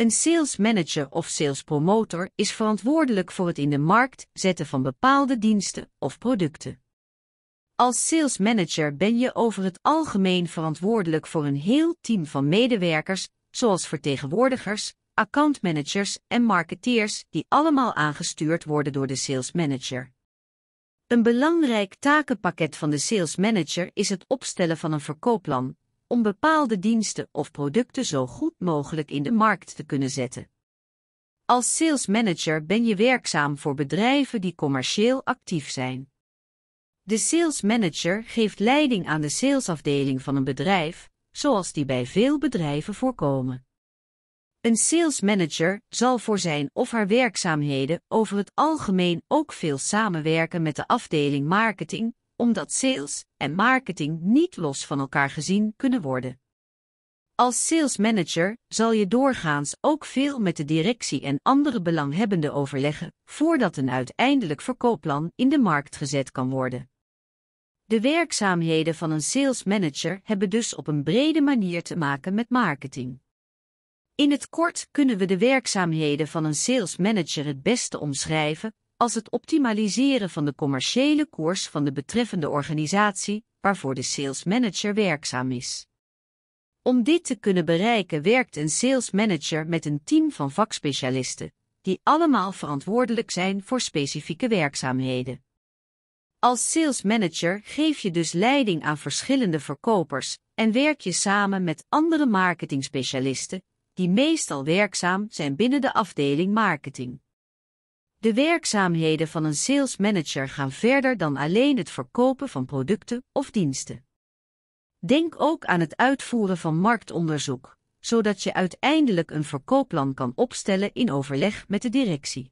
Een sales manager of sales promotor is verantwoordelijk voor het in de markt zetten van bepaalde diensten of producten. Als sales manager ben je over het algemeen verantwoordelijk voor een heel team van medewerkers, zoals vertegenwoordigers, accountmanagers en marketeers, die allemaal aangestuurd worden door de sales manager. Een belangrijk takenpakket van de sales manager is het opstellen van een verkoopplan, om bepaalde diensten of producten zo goed mogelijk in de markt te kunnen zetten. Als sales manager ben je werkzaam voor bedrijven die commercieel actief zijn. De sales manager geeft leiding aan de salesafdeling van een bedrijf, zoals die bij veel bedrijven voorkomen. Een sales manager zal voor zijn of haar werkzaamheden over het algemeen ook veel samenwerken met de afdeling marketing, omdat sales en marketing niet los van elkaar gezien kunnen worden. Als sales manager zal je doorgaans ook veel met de directie en andere belanghebbenden overleggen voordat een uiteindelijk verkoopplan in de markt gezet kan worden. De werkzaamheden van een sales manager hebben dus op een brede manier te maken met marketing. In het kort kunnen we de werkzaamheden van een sales manager het beste omschrijven als het optimaliseren van de commerciële koers van de betreffende organisatie waarvoor de sales manager werkzaam is. Om dit te kunnen bereiken werkt een sales manager met een team van vakspecialisten, die allemaal verantwoordelijk zijn voor specifieke werkzaamheden. Als sales manager geef je dus leiding aan verschillende verkopers en werk je samen met andere marketingspecialisten, die meestal werkzaam zijn binnen de afdeling marketing. De werkzaamheden van een sales manager gaan verder dan alleen het verkopen van producten of diensten. Denk ook aan het uitvoeren van marktonderzoek, zodat je uiteindelijk een verkoopplan kan opstellen in overleg met de directie.